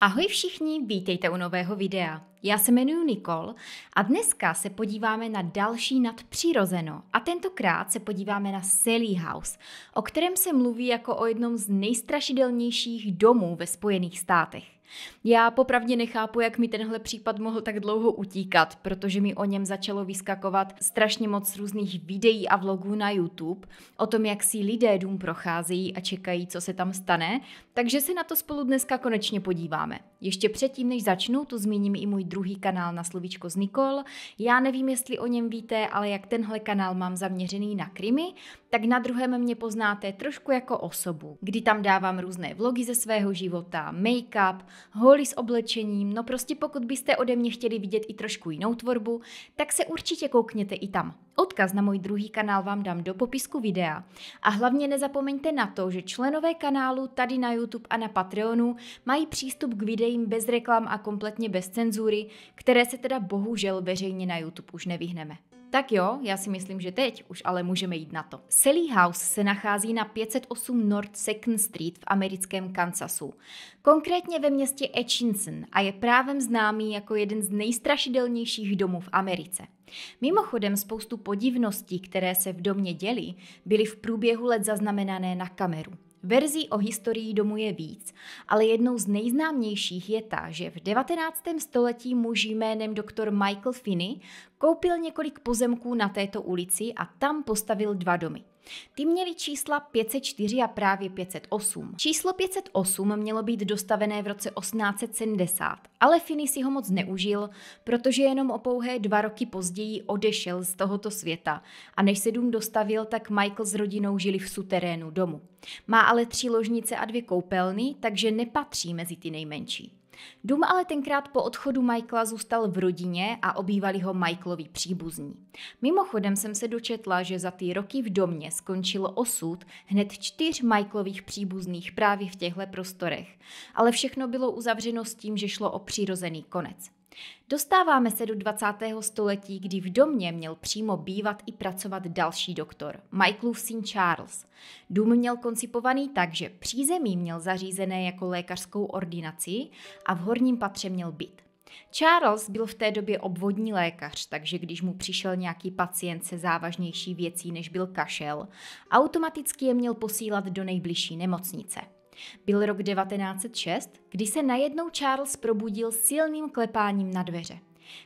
Ahoj všichni, vítejte u nového videa. Já se jmenuji Nikol a dneska se podíváme na další nadpřirozeno a tentokrát se podíváme na Sally House, o kterém se mluví jako o jednom z nejstrašidelnějších domů ve Spojených státech. Já popravdě nechápu, jak mi tenhle případ mohl tak dlouho utíkat, protože mi o něm začalo vyskakovat strašně moc různých videí a vlogů na YouTube o tom, jak si lidé dům procházejí a čekají, co se tam stane, takže se na to spolu dneska konečně podíváme. Ještě předtím, než začnu, tu zmíním i můj druhý kanál na slovíčko z Nikol. Já nevím, jestli o něm víte, ale jak tenhle kanál mám zaměřený na krimi, tak na druhém mě poznáte trošku jako osobu, kdy tam dávám různé vlogy ze svého života, make-up, holy s oblečením, no prostě pokud byste ode mě chtěli vidět i trošku jinou tvorbu, tak se určitě koukněte i tam. Odkaz na můj druhý kanál vám dám do popisku videa. A hlavně nezapomeňte na to, že členové kanálu tady na YouTube a na Patreonu mají přístup k videím bez reklam a kompletně bez cenzury, které se teda bohužel veřejně na YouTube už nevyhneme. Tak jo, já si myslím, že teď už ale můžeme jít na to. Sally House se nachází na 508 North Second Street v americkém Kansasu, konkrétně ve městě Atchison a je právem známý jako jeden z nejstrašidelnějších domů v Americe. Mimochodem spoustu podivností, které se v domě děly, byly v průběhu let zaznamenané na kameru. Verzí o historii domu je víc, ale jednou z nejznámějších je ta, že v 19. století muž jménem doktor Michael Finney koupil několik pozemků na této ulici a tam postavil dva domy – ty měly čísla 504 a právě 508. Číslo 508 mělo být dostavené v roce 1870, ale Finny si ho moc neužil, protože jenom o pouhé dva roky později odešel z tohoto světa a než se dům dostavil, tak Michael s rodinou žili v suterénu domu. Má ale tři ložnice a dvě koupelny, takže nepatří mezi ty nejmenší. Dům ale tenkrát po odchodu Michaela zůstal v rodině a obývali ho Michaelovi příbuzní. Mimochodem jsem se dočetla, že za ty roky v domě skončil osud hned čtyř Michaelových příbuzných právě v těchto prostorech, ale všechno bylo uzavřeno s tím, že šlo o přirozený konec. Dostáváme se do 20. století, kdy v domě měl přímo bývat i pracovat další doktor, Michaelův syn Charles. Dům měl koncipovaný tak, že přízemí měl zařízené jako lékařskou ordinaci a v horním patře měl byt. Charles byl v té době obvodní lékař, takže když mu přišel nějaký pacient se závažnější věcí, než byl kašel, automaticky je měl posílat do nejbližší nemocnice. Byl rok 1906, kdy se najednou Charles probudil silným klepáním na dveře.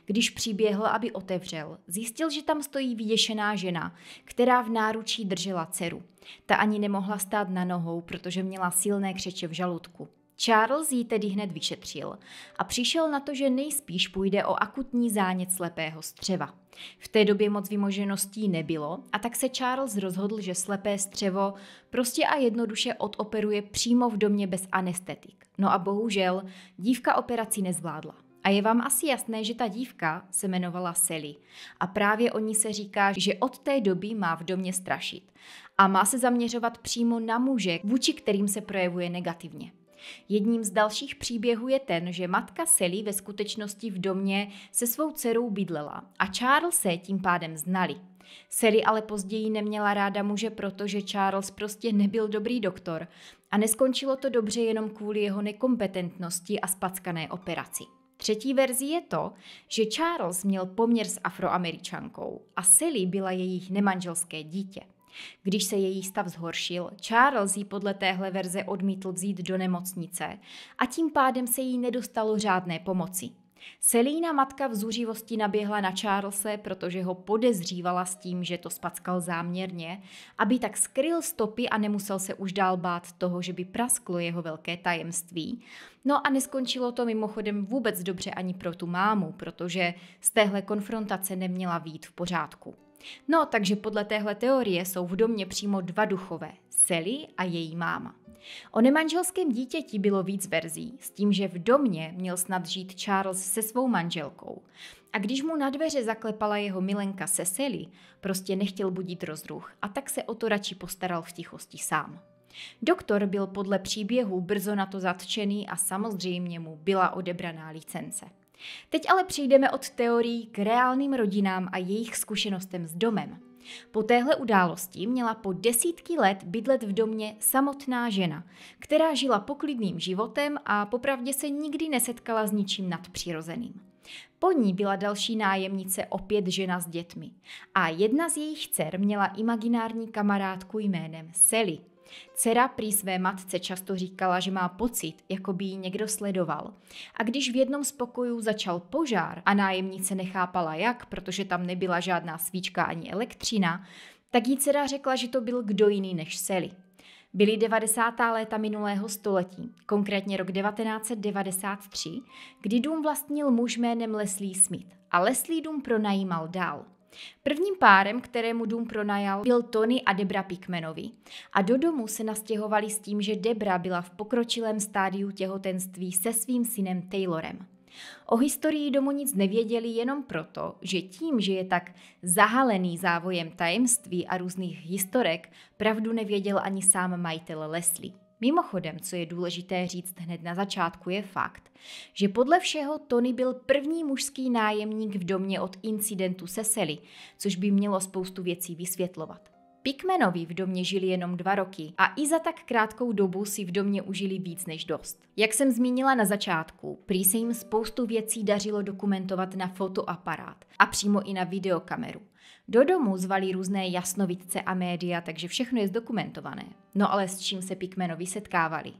Když přiběhl, aby otevřel, zjistil, že tam stojí vyděšená žena, která v náručí držela dceru. Ta ani nemohla stát na nohou, protože měla silné křeče v žaludku. Charles ji tedy hned vyšetřil a přišel na to, že nejspíš půjde o akutní zánět slepého střeva. V té době moc vymožeností nebylo a tak se Charles rozhodl, že slepé střevo prostě a jednoduše odoperuje přímo v domě bez anestetik. No a bohužel dívka operaci nezvládla. A je vám asi jasné, že ta dívka se jmenovala Sally. A právě o ní se říká, že od té doby má v domě strašit. A má se zaměřovat přímo na muže, vůči kterým se projevuje negativně. Jedním z dalších příběhů je ten, že matka Sally ve skutečnosti v domě se svou dcerou bydlela a Charles se tím pádem znali. Sally ale později neměla ráda muže, protože Charles prostě nebyl dobrý doktor a neskončilo to dobře jenom kvůli jeho nekompetentnosti a spackané operaci. Třetí verzí je to, že Charles měl poměr s afroameričankou a Sally byla jejich nemanželské dítě. Když se její stav zhoršil, Charles ji podle téhle verze odmítl vzít do nemocnice a tím pádem se jí nedostalo řádné pomoci. Selína matka v zuřivosti naběhla na Charlese, protože ho podezřívala s tím, že to spackal záměrně, aby tak skryl stopy a nemusel se už dál bát toho, že by prasklo jeho velké tajemství. No a neskončilo to mimochodem vůbec dobře ani pro tu mámu, protože z téhle konfrontace neměla vít v pořádku. No, takže podle téhle teorie jsou v domě přímo dva duchové, Sally a její máma. O nemanželském dítěti bylo víc verzí, s tím, že v domě měl snad žít Charles se svou manželkou. A když mu na dveře zaklepala jeho milenka Cecily, prostě nechtěl budit rozruch a tak se o to radši postaral v tichosti sám. Doktor byl podle příběhu brzo na to zatčený a samozřejmě mu byla odebraná licence. Teď ale přejdeme od teorií k reálným rodinám a jejich zkušenostem s domem. Po téhle události měla po desítky let bydlet v domě samotná žena, která žila poklidným životem a popravdě se nikdy nesetkala s ničím nadpřirozeným. Po ní byla další nájemnice opět žena s dětmi a jedna z jejich dcer měla imaginární kamarádku jménem Sally – Dcera prý své matce často říkala, že má pocit, jako by ji někdo sledoval. A když v jednom z pokojů začal požár a nájemnice nechápala jak, protože tam nebyla žádná svíčka ani elektřina, tak jí dcera řekla, že to byl kdo jiný než Sally. Byly 90. léta minulého století, konkrétně rok 1993, kdy dům vlastnil muž jménem Leslie Smith a Leslie dům pronajímal dál. Prvním párem, kterému dům pronajal, byl Tony a Debra Pikmenovi. A do domu se nastěhovali s tím, že Debra byla v pokročilém stádiu těhotenství se svým synem Taylorem. O historii domu nic nevěděli jenom proto, že tím, že je tak zahalený závojem tajemství a různých historek, pravdu nevěděl ani sám majitel Leslie. Mimochodem, co je důležité říct hned na začátku, je fakt, že podle všeho Tony byl první mužský nájemník v domě od incidentu se Sally, což by mělo spoustu věcí vysvětlovat. Pikmenovi v domě žili jenom dva roky a i za tak krátkou dobu si v domě užili víc než dost. Jak jsem zmínila na začátku, prý se jim spoustu věcí dařilo dokumentovat na fotoaparát a přímo i na videokameru. Do domu zvali různé jasnovidce a média, takže všechno je zdokumentované. No ale s čím se Pikmenovi setkávali?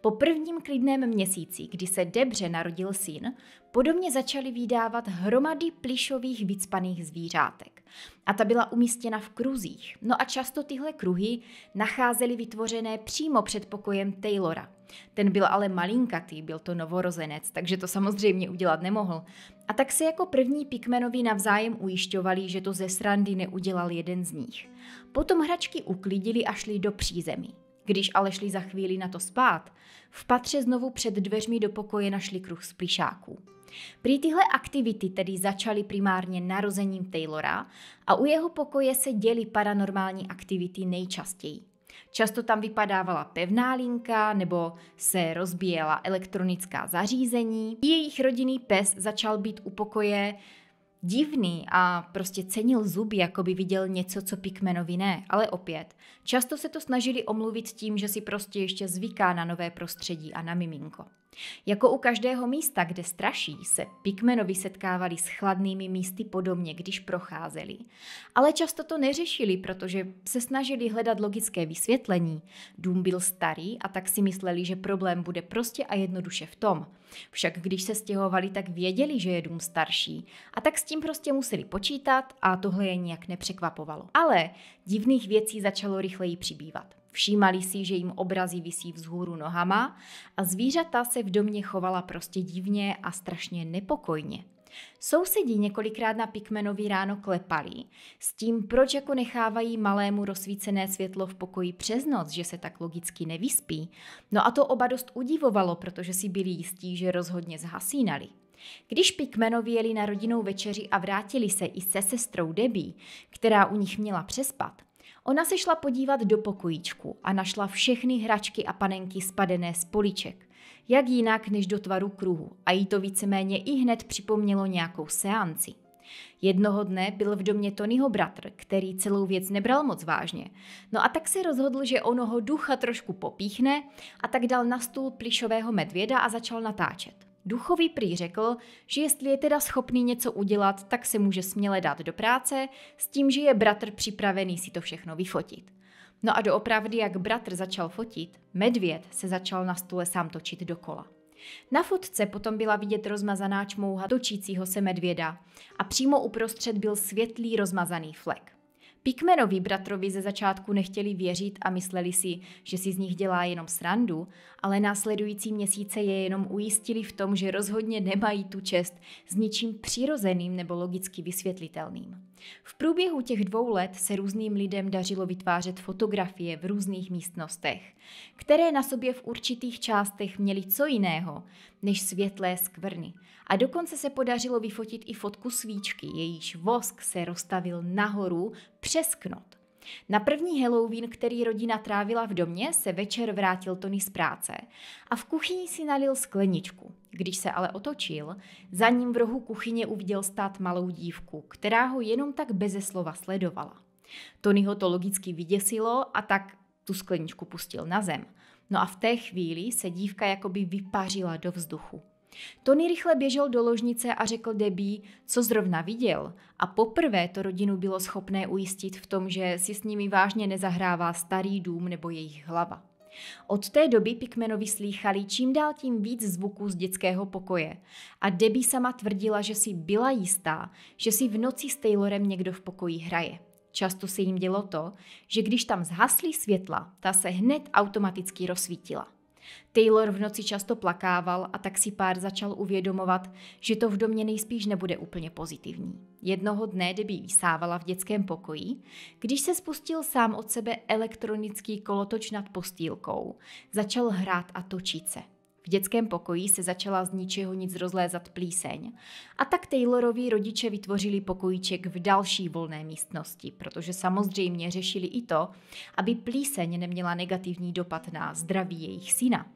Po prvním klidném měsíci, kdy se Debře narodil syn, podobně začaly vydávat hromady plišových vycpaných zvířátek. A ta byla umístěna v kruzích. No a často tyhle kruhy nacházely vytvořené přímo před pokojem Taylora. Ten byl ale malinkatý, byl to novorozenec, takže to samozřejmě udělat nemohl. A tak se jako první Pikmenovi navzájem ujišťovali, že to ze srandy neudělal jeden z nich. Potom hračky uklidili a šli do přízemí. Když ale šli za chvíli na to spát, v patře znovu před dveřmi do pokoje našli kruh splíšáků. Prý tyhle aktivity tedy začaly primárně narozením Taylora a u jeho pokoje se děly paranormální aktivity nejčastěji. Často tam vypadávala pevná linka nebo se rozbíjela elektronická zařízení. Jejich rodinný pes začal být u pokoje divný a prostě cenil zuby, jako by viděl něco, co Pikmenovi ne, ale opět. Často se to snažili omluvit tím, že si prostě ještě zvyká na nové prostředí a na miminko. Jako u každého místa, kde straší, se Pikmenovi setkávali s chladnými místy podobně, když procházeli. Ale často to neřešili, protože se snažili hledat logické vysvětlení. Dům byl starý a tak si mysleli, že problém bude prostě a jednoduše v tom – však když se stěhovali, tak věděli, že je dům starší a tak s tím prostě museli počítat a tohle je nijak nepřekvapovalo. Ale divných věcí začalo rychleji přibývat. Všímali si, že jim obrazy visí vzhůru nohama a zvířata se v domě chovala prostě divně a strašně nepokojně. Sousedí několikrát na pikmenový ráno klepali s tím, proč jako nechávají malému rozsvícené světlo v pokoji přes noc, že se tak logicky nevyspí. No a to oba dost udivovalo, protože si byli jistí, že rozhodně zhasínali. Když Pikmenovi jeli na rodinnou večeři a vrátili se i se sestrou Debbie, která u nich měla přespat, ona se šla podívat do pokojíčku a našla všechny hračky a panenky spadené z políček jak jinak než do tvaru kruhu a jí to víceméně i hned připomnělo nějakou seanci. Jednoho dne byl v domě Tonyho bratr, který celou věc nebral moc vážně. No a tak se rozhodl, že onoho ducha trošku popíchne a tak dal na stůl plišového medvěda a začal natáčet. Duchový prý řekl, že jestli je teda schopný něco udělat, tak se může směle dát do práce, s tím, že je bratr připravený si to všechno vyfotit. No a doopravdy, jak bratr začal fotit, medvěd se začal na stole sám točit dokola. Na fotce potom byla vidět rozmazaná čmouha točícího se medvěda a přímo uprostřed byl světlý rozmazaný flek. Pikmenoví bratrovi ze začátku nechtěli věřit a mysleli si, že si z nich dělá jenom srandu, ale následující měsíce je jenom ujistili v tom, že rozhodně nemají tu čest s ničím přirozeným nebo logicky vysvětlitelným. V průběhu těch dvou let se různým lidem dařilo vytvářet fotografie v různých místnostech, které na sobě v určitých částech měly co jiného než světlé skvrny a dokonce se podařilo vyfotit i fotku svíčky, jejíž vosk se roztavil nahoru přes knot. Na první Halloween, který rodina trávila v domě, se večer vrátil Tony z práce a v kuchyni si nalil skleničku. Když se ale otočil, za ním v rohu kuchyně uviděl stát malou dívku, která ho jenom tak beze slova sledovala. Tony ho to logicky vyděsilo a tak tu skleničku pustil na zem. No a v té chvíli se dívka jakoby vypařila do vzduchu. Tony rychle běžel do ložnice a řekl Debbie, co zrovna viděl a poprvé to rodinu bylo schopné ujistit v tom, že si s nimi vážně nezahrává starý dům nebo jejich hlava. Od té doby Pikmenovi slýchali čím dál tím víc zvuků z dětského pokoje a Debbie sama tvrdila, že si byla jistá, že si v noci s Taylorem někdo v pokoji hraje. Často se jim dělo to, že když tam zhaslí světla, ta se hned automaticky rozsvítila. Taylor v noci často plakával a tak si pár začal uvědomovat, že to v domě nejspíš nebude úplně pozitivní. Jednoho dne Debbie vysávala v dětském pokoji, když se spustil sám od sebe elektronický kolotoč nad postýlkou, začal hrát a točit se. V dětském pokoji se začala z ničeho nic rozlézat plíseň. A tak Taylorovi rodiče vytvořili pokojíček v další volné místnosti, protože samozřejmě řešili i to, aby plíseň neměla negativní dopad na zdraví jejich syna.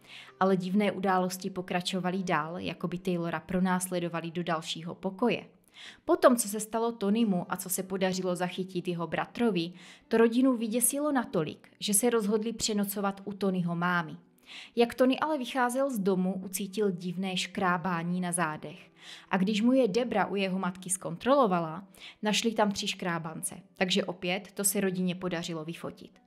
Ale divné události pokračovaly dál, jako by Taylora pronásledovali do dalšího pokoje. Potom, co se stalo Tonymu a co se podařilo zachytit jeho bratrovi, to rodinu vyděsilo natolik, že se rozhodli přenocovat u Tonyho mámy. Jak Tony ale vycházel z domu, ucítil divné škrábání na zádech. A když mu je Debra u jeho matky zkontrolovala, našli tam tři škrábance, takže opět to se rodině podařilo vyfotit.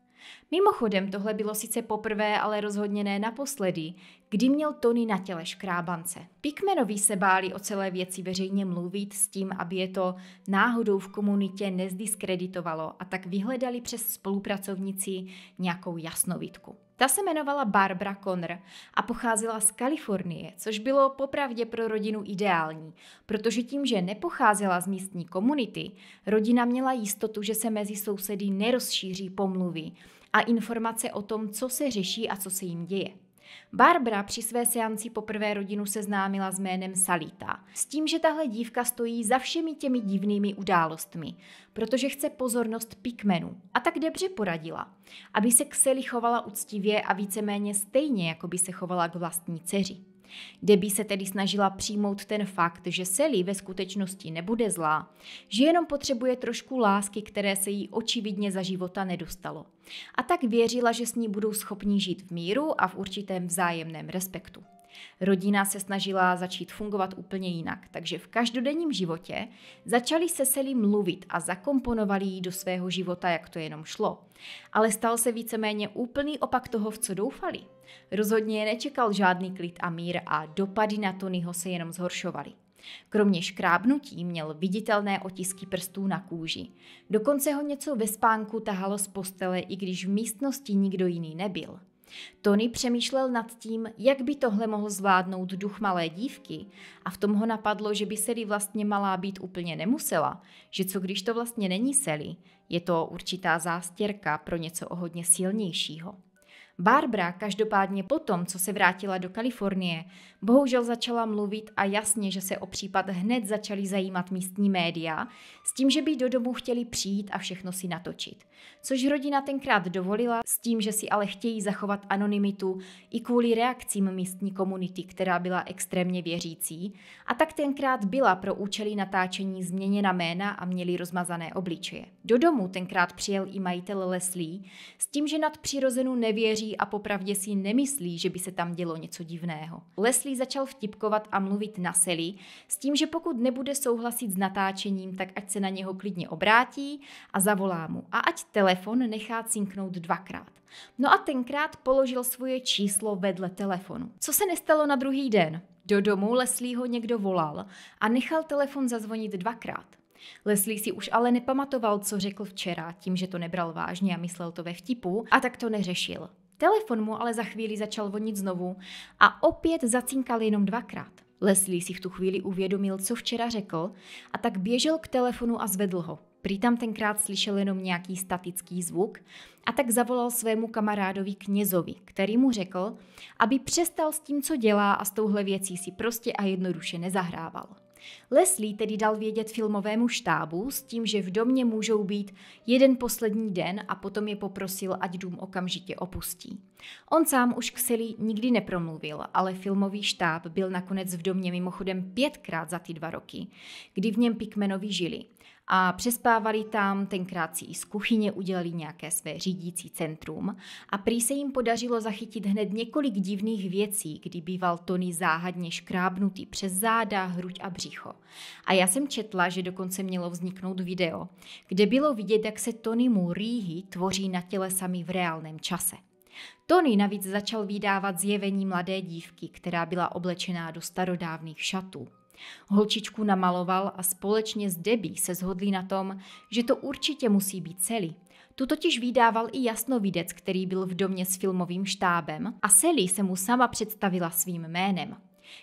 Mimochodem, tohle bylo sice poprvé, ale rozhodně ne naposledy, kdy měl Tony na těle škrábance. Pikmenoví se báli o celé věci veřejně mluvit s tím, aby je to náhodou v komunitě nezdiskreditovalo a tak vyhledali přes spolupracovnici nějakou jasnovitku. Ta se jmenovala Barbara Connor a pocházela z Kalifornie, což bylo popravdě pro rodinu ideální, protože tím, že nepocházela z místní komunity, rodina měla jistotu, že se mezi sousedy nerozšíří pomluvy a informace o tom, co se řeší a co se jim děje. Barbara při své seanci poprvé rodinu seznámila s jménem Salita. S tím, že tahle dívka stojí za všemi těmi divnými událostmi, protože chce pozornost pikmenů. A tak dobře poradila, aby se k Seli chovala uctivě a víceméně stejně, jako by se chovala k vlastní dceři. Debbie se tedy snažila přijmout ten fakt, že Sally ve skutečnosti nebude zlá, že jenom potřebuje trošku lásky, které se jí očividně za života nedostalo. A tak věřila, že s ní budou schopni žít v míru a v určitém vzájemném respektu. Rodina se snažila začít fungovat úplně jinak, takže v každodenním životě začali se Sally mluvit a zakomponovali ji do svého života, jak to jenom šlo. Ale stal se víceméně úplný opak toho, v co doufali. Rozhodně je nečekal žádný klid a mír a dopady na Tonyho se jenom zhoršovaly. Kromě škrábnutí měl viditelné otisky prstů na kůži. Dokonce ho něco ve spánku tahalo z postele, i když v místnosti nikdo jiný nebyl. Tony přemýšlel nad tím, jak by tohle mohl zvládnout duch malé dívky a v tom ho napadlo, že by Sally vlastně malá být úplně nemusela, že co když to vlastně není Sally, je to určitá zástěrka pro něco o hodně silnějšího. Barbara každopádně potom, co se vrátila do Kalifornie, bohužel začala mluvit a jasně, že se o případ hned začaly zajímat místní média, s tím, že by do domu chtěli přijít a všechno si natočit. Což rodina tenkrát dovolila, s tím, že si ale chtějí zachovat anonymitu i kvůli reakcím místní komunity, která byla extrémně věřící, a tak tenkrát byla pro účely natáčení změněna jména a měli rozmazané obličeje. Do domu tenkrát přijel i majitel Leslie, s tím, že nad přirozenu nevěří tváří a popravdě si nemyslí, že by se tam dělo něco divného. Leslie začal vtipkovat a mluvit na Sally s tím, že pokud nebude souhlasit s natáčením, tak ať se na něho klidně obrátí a zavolá mu a ať telefon nechá cinknout dvakrát. No a tenkrát položil svoje číslo vedle telefonu. Co se nestalo na druhý den? Do domu Leslieho někdo volal a nechal telefon zazvonit dvakrát. Leslie si už ale nepamatoval, co řekl včera, tím, že to nebral vážně a myslel to ve vtipu, a tak to neřešil. Telefon mu ale za chvíli začal vonit znovu a opět zacinkal jenom dvakrát. Leslie si v tu chvíli uvědomil, co včera řekl a tak běžel k telefonu a zvedl ho. Prý tam tenkrát slyšel jenom nějaký statický zvuk a tak zavolal svému kamarádovi knězovi, který mu řekl, aby přestal s tím, co dělá a s touhle věcí si prostě a jednoduše nezahrával. Leslie tedy dal vědět filmovému štábu s tím, že v domě můžou být jeden poslední den a potom je poprosil, ať dům okamžitě opustí. On sám už k Sally nikdy nepromluvil, ale filmový štáb byl nakonec v domě mimochodem pětkrát za ty dva roky, kdy v něm Pikmenovi žili – a přespávali tam, tenkrát si i z kuchyně udělali nějaké své řídící centrum a prý se jim podařilo zachytit hned několik divných věcí, kdy býval Tony záhadně škrábnutý přes záda, hruď a břicho. A já jsem četla, že dokonce mělo vzniknout video, kde bylo vidět, jak se Tony mu rýhy tvoří na těle sami v reálném čase. Tony navíc začal vydávat zjevení mladé dívky, která byla oblečená do starodávných šatů. Holčičku namaloval a společně s Debbie se zhodli na tom, že to určitě musí být celý. Tu totiž vydával i jasnovidec, který byl v domě s filmovým štábem a Sally se mu sama představila svým jménem.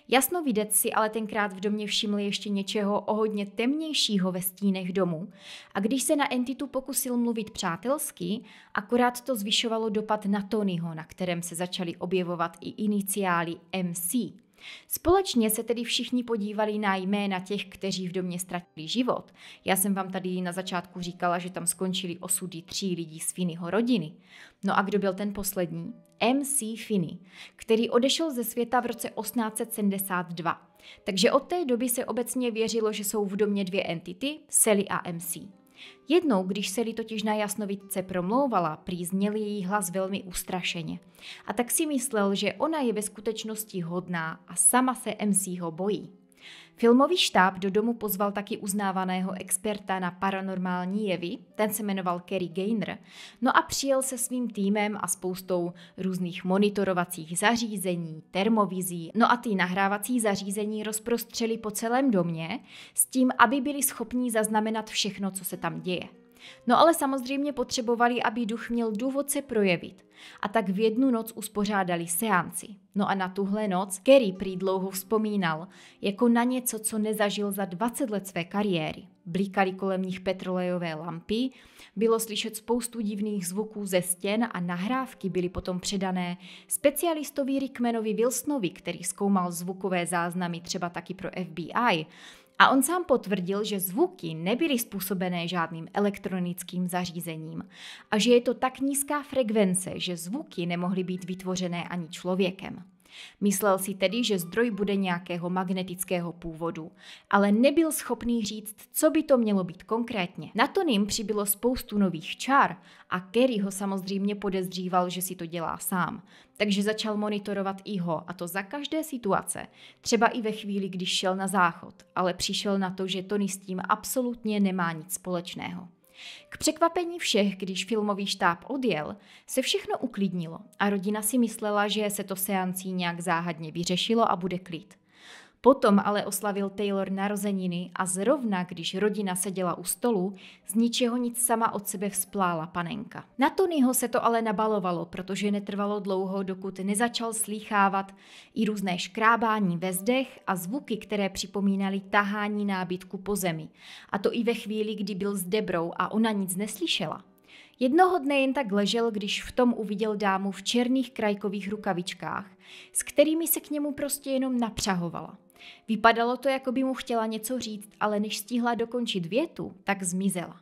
Jasnovidec si ale tenkrát v domě všiml ještě něčeho o hodně temnějšího ve stínech domu a když se na entitu pokusil mluvit přátelsky, akorát to zvyšovalo dopad na Tonyho, na kterém se začaly objevovat i iniciály MC, Společně se tedy všichni podívali na jména těch, kteří v domě ztratili život. Já jsem vám tady na začátku říkala, že tam skončili osudy tří lidí z Finyho rodiny. No a kdo byl ten poslední? MC Finny, který odešel ze světa v roce 1872. Takže od té doby se obecně věřilo, že jsou v domě dvě entity, Sally a MC. Jednou, když li totiž na jasnovidce promlouvala, prý její hlas velmi ustrašeně. A tak si myslel, že ona je ve skutečnosti hodná a sama se MC ho bojí. Filmový štáb do domu pozval taky uznávaného experta na paranormální jevy, ten se jmenoval Kerry Gaynor, no a přijel se svým týmem a spoustou různých monitorovacích zařízení, termovizí, no a ty nahrávací zařízení rozprostřeli po celém domě s tím, aby byli schopní zaznamenat všechno, co se tam děje. No ale samozřejmě potřebovali, aby duch měl důvod se projevit. A tak v jednu noc uspořádali seanci. No a na tuhle noc Kerry prý dlouho vzpomínal, jako na něco, co nezažil za 20 let své kariéry. Blíkali kolem nich petrolejové lampy, bylo slyšet spoustu divných zvuků ze stěn a nahrávky byly potom předané specialistovi Rickmanovi Wilsonovi, který zkoumal zvukové záznamy třeba taky pro FBI. A on sám potvrdil, že zvuky nebyly způsobené žádným elektronickým zařízením a že je to tak nízká frekvence, že zvuky nemohly být vytvořené ani člověkem. Myslel si tedy, že zdroj bude nějakého magnetického původu, ale nebyl schopný říct, co by to mělo být konkrétně. Na to ním přibylo spoustu nových čar a Kerry ho samozřejmě podezříval, že si to dělá sám. Takže začal monitorovat i ho, a to za každé situace, třeba i ve chvíli, když šel na záchod, ale přišel na to, že Tony s tím absolutně nemá nic společného. K překvapení všech, když filmový štáb odjel, se všechno uklidnilo a rodina si myslela, že se to seancí nějak záhadně vyřešilo a bude klid. Potom ale oslavil Taylor narozeniny a zrovna, když rodina seděla u stolu, z ničeho nic sama od sebe vzplála panenka. Na Tonyho se to ale nabalovalo, protože netrvalo dlouho, dokud nezačal slýchávat i různé škrábání ve zdech a zvuky, které připomínaly tahání nábytku po zemi. A to i ve chvíli, kdy byl s Debrou a ona nic neslyšela. Jednoho dne jen tak ležel, když v tom uviděl dámu v černých krajkových rukavičkách, s kterými se k němu prostě jenom napřahovala. Vypadalo to, jako by mu chtěla něco říct, ale než stihla dokončit větu, tak zmizela.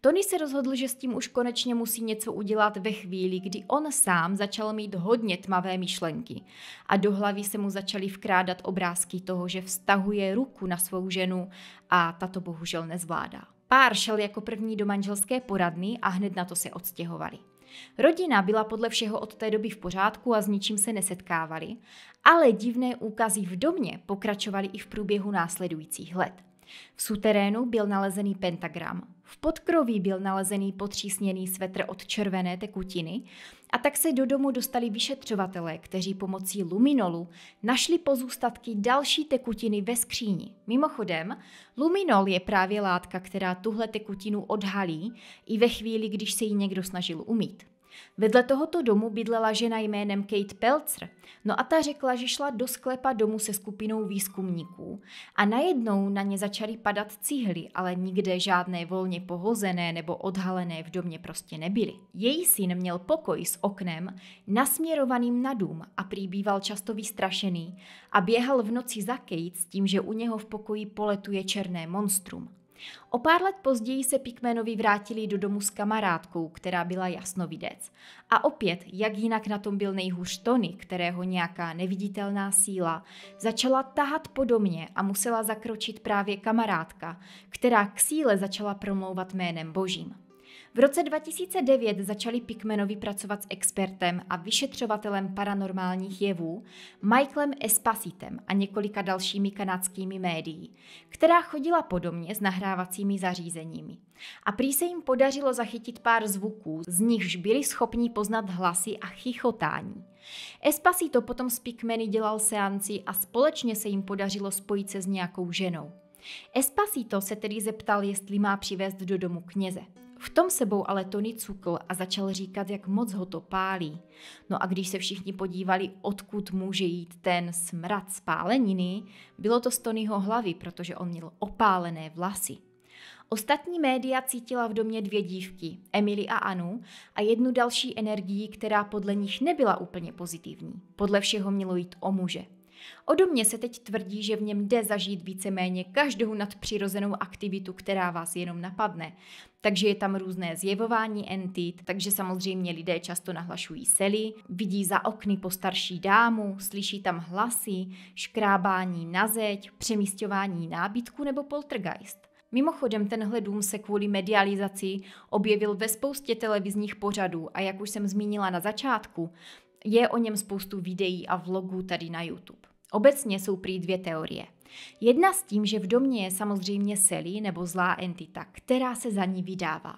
Tony se rozhodl, že s tím už konečně musí něco udělat ve chvíli, kdy on sám začal mít hodně tmavé myšlenky a do hlavy se mu začaly vkrádat obrázky toho, že vztahuje ruku na svou ženu a tato bohužel nezvládá. Pár šel jako první do manželské poradny a hned na to se odstěhovali. Rodina byla podle všeho od té doby v pořádku a s ničím se nesetkávali, ale divné úkazy v domě pokračovaly i v průběhu následujících let. V suterénu byl nalezený pentagram, v podkroví byl nalezený potřísněný svetr od červené tekutiny a tak se do domu dostali vyšetřovatelé, kteří pomocí luminolu našli pozůstatky další tekutiny ve skříni. Mimochodem, luminol je právě látka, která tuhle tekutinu odhalí i ve chvíli, když se ji někdo snažil umít. Vedle tohoto domu bydlela žena jménem Kate Pelzer, no a ta řekla, že šla do sklepa domu se skupinou výzkumníků a najednou na ně začaly padat cihly, ale nikde žádné volně pohozené nebo odhalené v domě prostě nebyly. Její syn měl pokoj s oknem nasměrovaným na dům a přibýval často vystrašený a běhal v noci za Kate s tím, že u něho v pokoji poletuje černé monstrum. O pár let později se Pikmenovi vrátili do domu s kamarádkou, která byla jasnovidec. A opět, jak jinak na tom byl nejhůř Tony, kterého nějaká neviditelná síla začala tahat podobně a musela zakročit právě kamarádka, která k síle začala promlouvat jménem božím. V roce 2009 začali Pikmenovi pracovat s expertem a vyšetřovatelem paranormálních jevů Michaelem Espasitem a několika dalšími kanadskými médií, která chodila podobně s nahrávacími zařízeními. A prý se jim podařilo zachytit pár zvuků, z nichž byli schopni poznat hlasy a chichotání. Espasito potom s pikmeny dělal seanci a společně se jim podařilo spojit se s nějakou ženou. Espasito se tedy zeptal, jestli má přivést do domu kněze. V tom sebou ale Tony cukl a začal říkat, jak moc ho to pálí. No a když se všichni podívali, odkud může jít ten smrad spáleniny, bylo to z Tonyho hlavy, protože on měl opálené vlasy. Ostatní média cítila v domě dvě dívky, Emily a Anu, a jednu další energii, která podle nich nebyla úplně pozitivní. Podle všeho mělo jít o muže. O domě se teď tvrdí, že v něm jde zažít víceméně každou nadpřirozenou aktivitu, která vás jenom napadne takže je tam různé zjevování entit, takže samozřejmě lidé často nahlašují sely, vidí za okny postarší dámu, slyší tam hlasy, škrábání na zeď, přemístování nábytku nebo poltergeist. Mimochodem tenhle dům se kvůli medializaci objevil ve spoustě televizních pořadů a jak už jsem zmínila na začátku, je o něm spoustu videí a vlogů tady na YouTube. Obecně jsou prý dvě teorie. Jedna s tím, že v domě je samozřejmě Sally nebo zlá entita, která se za ní vydává.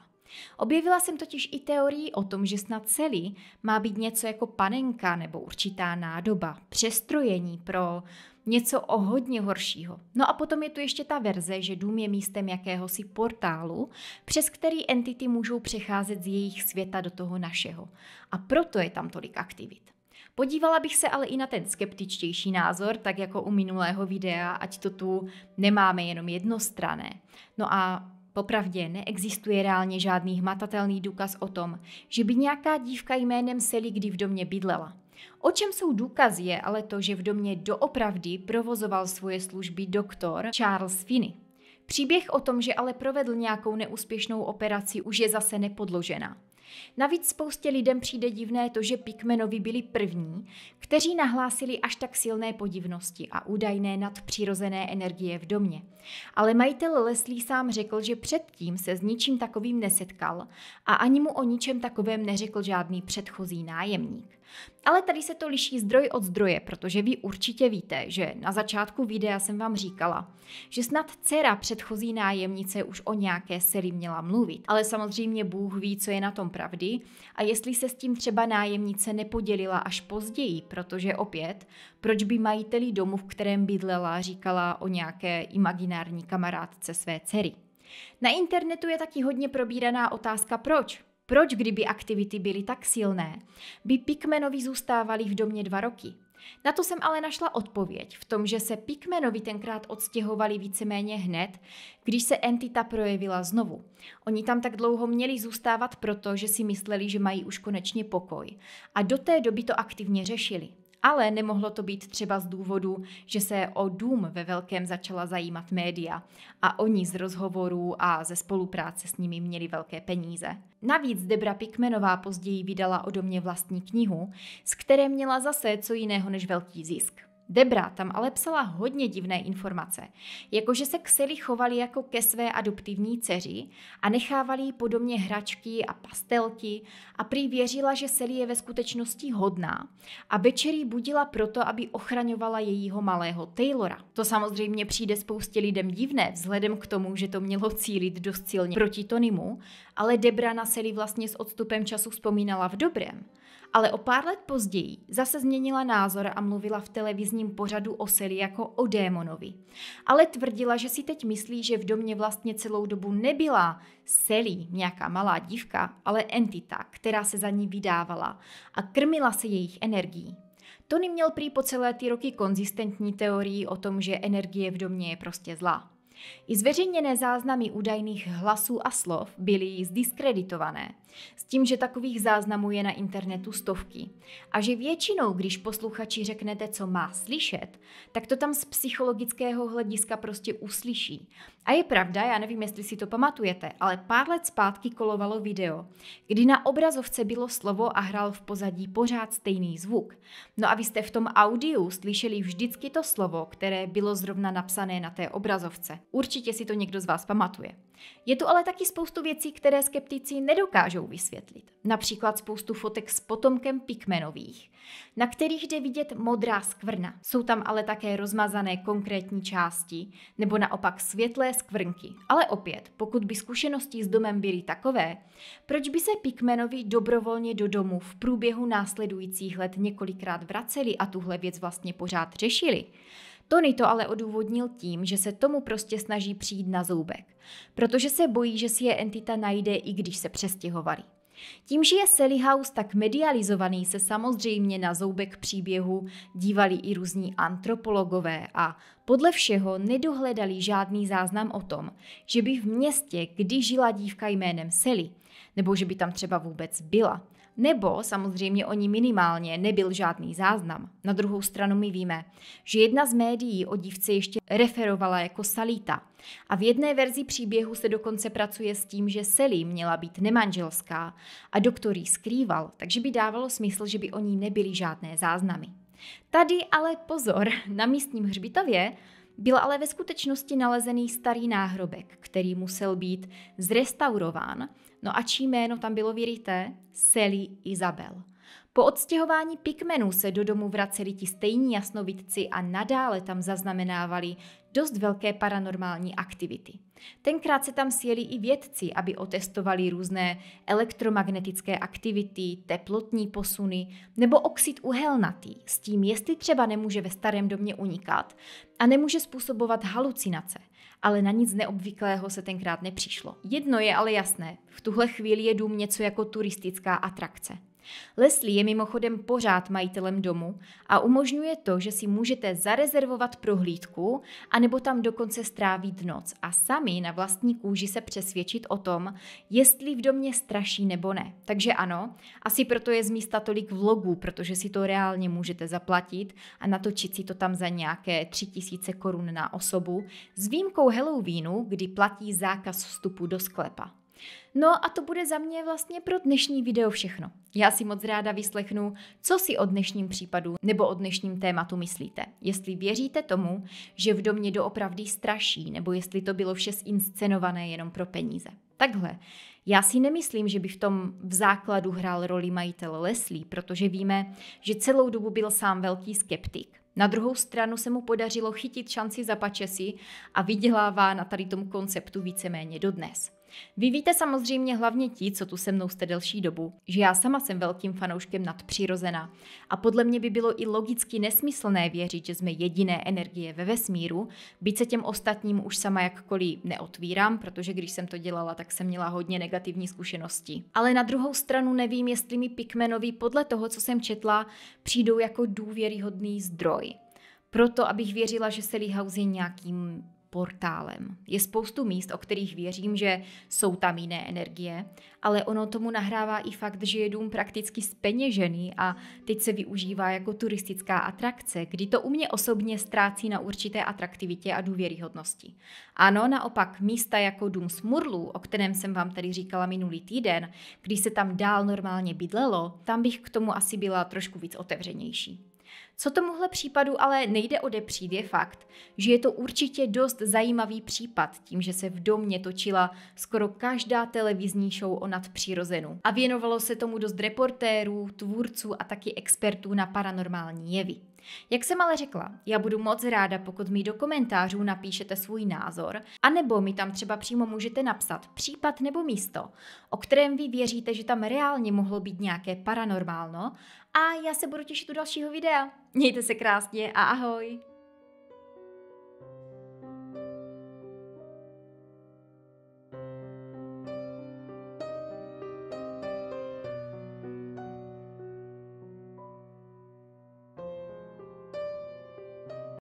Objevila jsem totiž i teorii o tom, že snad Sally má být něco jako panenka nebo určitá nádoba, přestrojení pro něco o hodně horšího. No a potom je tu ještě ta verze, že dům je místem jakéhosi portálu, přes který entity můžou přecházet z jejich světa do toho našeho. A proto je tam tolik aktivit. Podívala bych se ale i na ten skeptičtější názor, tak jako u minulého videa, ať to tu nemáme jenom jednostrané. No a Popravdě neexistuje reálně žádný hmatatelný důkaz o tom, že by nějaká dívka jménem Sally kdy v domě bydlela. O čem jsou důkazy je ale to, že v domě doopravdy provozoval svoje služby doktor Charles Finney. Příběh o tom, že ale provedl nějakou neúspěšnou operaci, už je zase nepodložená. Navíc spoustě lidem přijde divné to, že Pikmenovi byli první, kteří nahlásili až tak silné podivnosti a údajné nadpřirozené energie v domě. Ale majitel Leslie sám řekl, že předtím se s ničím takovým nesetkal a ani mu o ničem takovém neřekl žádný předchozí nájemník. Ale tady se to liší zdroj od zdroje, protože vy určitě víte, že na začátku videa jsem vám říkala, že snad dcera předchozí nájemnice už o nějaké seri měla mluvit. Ale samozřejmě Bůh ví, co je na tom pravdy a jestli se s tím třeba nájemnice nepodělila až později, protože opět, proč by majiteli domu, v kterém bydlela, říkala o nějaké imaginární kamarádce své dcery. Na internetu je taky hodně probíraná otázka proč. Proč, kdyby aktivity byly tak silné, by Pikmenovi zůstávali v domě dva roky? Na to jsem ale našla odpověď v tom, že se Pikmenovi tenkrát odstěhovali víceméně hned, když se entita projevila znovu. Oni tam tak dlouho měli zůstávat proto, že si mysleli, že mají už konečně pokoj. A do té doby to aktivně řešili. Ale nemohlo to být třeba z důvodu, že se o dům ve velkém začala zajímat média a oni z rozhovorů a ze spolupráce s nimi měli velké peníze. Navíc Debra Pikmenová později vydala o domě vlastní knihu, z které měla zase co jiného než velký zisk. Debra tam ale psala hodně divné informace, jakože se k chovali jako ke své adoptivní dceři a nechávali jí podobně hračky a pastelky a prý věřila, že Sally je ve skutečnosti hodná a večerí budila proto, aby ochraňovala jejího malého Taylora. To samozřejmě přijde spoustě lidem divné, vzhledem k tomu, že to mělo cílit dost silně proti Tonymu, ale Debra na Sally vlastně s odstupem času vzpomínala v dobrém ale o pár let později zase změnila názor a mluvila v televizním pořadu o Siri jako o démonovi. Ale tvrdila, že si teď myslí, že v domě vlastně celou dobu nebyla Sally, nějaká malá dívka, ale entita, která se za ní vydávala a krmila se jejich energií. Tony měl prý po celé ty roky konzistentní teorii o tom, že energie v domě je prostě zlá. I zveřejněné záznamy údajných hlasů a slov byly zdiskreditované, s tím, že takových záznamů je na internetu stovky. A že většinou, když posluchači řeknete, co má slyšet, tak to tam z psychologického hlediska prostě uslyší. A je pravda, já nevím, jestli si to pamatujete, ale pár let zpátky kolovalo video, kdy na obrazovce bylo slovo a hrál v pozadí pořád stejný zvuk. No a vy jste v tom audiu slyšeli vždycky to slovo, které bylo zrovna napsané na té obrazovce. Určitě si to někdo z vás pamatuje. Je tu ale taky spoustu věcí, které skeptici nedokážou vysvětlit. Například spoustu fotek s potomkem Pikmenových, na kterých jde vidět modrá skvrna. Jsou tam ale také rozmazané konkrétní části, nebo naopak světlé skvrnky. Ale opět, pokud by zkušenosti s domem byly takové, proč by se Pikmenovi dobrovolně do domu v průběhu následujících let několikrát vraceli a tuhle věc vlastně pořád řešili? Tony to ale odůvodnil tím, že se tomu prostě snaží přijít na zůbek, protože se bojí, že si je entita najde, i když se přestěhovali. Tím, že je Sally House tak medializovaný, se samozřejmě na zoubek příběhu dívali i různí antropologové a podle všeho nedohledali žádný záznam o tom, že by v městě kdy žila dívka jménem Sally, nebo že by tam třeba vůbec byla. Nebo samozřejmě o ní minimálně nebyl žádný záznam. Na druhou stranu my víme, že jedna z médií o dívce ještě referovala jako Salita. A v jedné verzi příběhu se dokonce pracuje s tím, že Sally měla být nemanželská a doktor ji skrýval, takže by dávalo smysl, že by o ní nebyly žádné záznamy. Tady ale pozor, na místním hřbitově byl ale ve skutečnosti nalezený starý náhrobek, který musel být zrestaurován No a čí jméno tam bylo vyryté? Sally Isabel. Po odstěhování Pikmenů se do domu vraceli ti stejní jasnovidci a nadále tam zaznamenávali dost velké paranormální aktivity. Tenkrát se tam sjeli i vědci, aby otestovali různé elektromagnetické aktivity, teplotní posuny nebo oxid uhelnatý, s tím jestli třeba nemůže ve starém domě unikat a nemůže způsobovat halucinace. Ale na nic neobvyklého se tenkrát nepřišlo. Jedno je ale jasné, v tuhle chvíli je dům něco jako turistická atrakce. Leslie je mimochodem pořád majitelem domu a umožňuje to, že si můžete zarezervovat prohlídku anebo tam dokonce strávit noc a sami na vlastní kůži se přesvědčit o tom, jestli v domě straší nebo ne. Takže ano, asi proto je z místa tolik vlogů, protože si to reálně můžete zaplatit a natočit si to tam za nějaké 3000 korun na osobu, s výjimkou Halloweenu, kdy platí zákaz vstupu do sklepa. No a to bude za mě vlastně pro dnešní video všechno. Já si moc ráda vyslechnu, co si o dnešním případu nebo o dnešním tématu myslíte. Jestli věříte tomu, že v domě doopravdy straší, nebo jestli to bylo vše inscenované jenom pro peníze. Takhle, já si nemyslím, že by v tom v základu hrál roli majitel Leslie, protože víme, že celou dobu byl sám velký skeptik. Na druhou stranu se mu podařilo chytit šanci za pačesi a vydělává na tady tom konceptu víceméně dodnes. Vy víte samozřejmě hlavně ti, co tu se mnou jste delší dobu, že já sama jsem velkým fanouškem nadpřirozena a podle mě by bylo i logicky nesmyslné věřit, že jsme jediné energie ve vesmíru, byť se těm ostatním už sama jakkoliv neotvírám, protože když jsem to dělala, tak jsem měla hodně negativní zkušenosti. Ale na druhou stranu nevím, jestli mi pikmenoví podle toho, co jsem četla, přijdou jako důvěryhodný zdroj. Proto, abych věřila, že Sally House je nějakým portálem. Je spoustu míst, o kterých věřím, že jsou tam jiné energie, ale ono tomu nahrává i fakt, že je dům prakticky speněžený a teď se využívá jako turistická atrakce, kdy to u mě osobně ztrácí na určité atraktivitě a důvěryhodnosti. Ano, naopak místa jako dům Smurlů, o kterém jsem vám tady říkala minulý týden, když se tam dál normálně bydlelo, tam bych k tomu asi byla trošku víc otevřenější. Co tomuhle případu ale nejde odepřít, je fakt, že je to určitě dost zajímavý případ tím, že se v domě točila skoro každá televizní show o nadpřirozenu. A věnovalo se tomu dost reportérů, tvůrců a taky expertů na paranormální jevy. Jak jsem ale řekla, já budu moc ráda, pokud mi do komentářů napíšete svůj názor, anebo mi tam třeba přímo můžete napsat případ nebo místo, o kterém vy věříte, že tam reálně mohlo být nějaké paranormálno a já se budu těšit u dalšího videa. Mějte se krásně a ahoj!